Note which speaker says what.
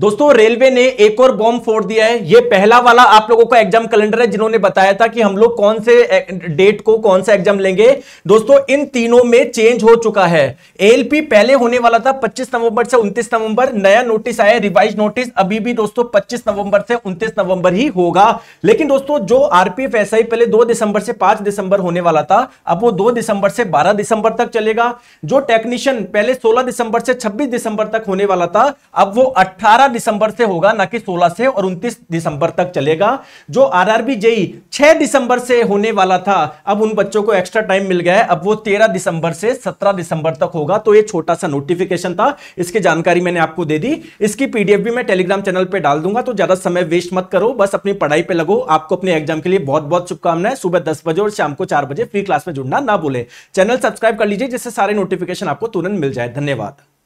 Speaker 1: दोस्तों रेलवे ने एक और बॉम्ब फोड़ दिया है ये पहला वाला आप लोगों का एग्जाम कैलेंडर है जिन्होंने बताया था कि हम लोग कौन से डेट को कौन सा एग्जाम लेंगे दोस्तों इन तीनों में चेंज हो चुका है एएलपी पहले होने वाला था 25 नवंबर से 29 नवंबर नया नोटिस आया रिवाइज नोटिस अभी भी दोस्तों पच्चीस नवंबर से उन्तीस नवंबर ही होगा लेकिन दोस्तों जो आरपीएफ एस पहले दो दिसंबर से पांच दिसंबर होने वाला था अब वो दो दिसंबर से बारह दिसंबर तक चलेगा जो टेक्नीशियन पहले सोलह दिसंबर से छब्बीस दिसंबर तक होने वाला था अब वो अट्ठारह 15 दिसंबर से होगा ना कि 16 से और 29 दिसंबर तक चलेगा जो आरआरबी जेई 6 दिसंबर से होने वाला था अब उन बच्चों को एक्स्ट्रा टाइम मिल गया है अब वो 13 दिसंबर से 17 दिसंबर तक होगा तो ये छोटा सा नोटिफिकेशन था इसकी जानकारी मैंने आपको दे दी इसकी पीडीएफ भी मैं टेलीग्राम चैनल पर डाल दूंगा तो ज्यादा समय वेस्ट मत करो बस अपनी पढ़ाई पर लगो आपको अपने एग्जाम के लिए बहुत बहुत शुभकामनाएं सुबह दस बजे और शाम को चार बजे फ्री क्लास में जुड़ना ना बोले चैनल सब्सक्राइब कर लीजिए जिससे सारे नोटिफिकेशन आपको तुरंत मिल जाए धन्यवाद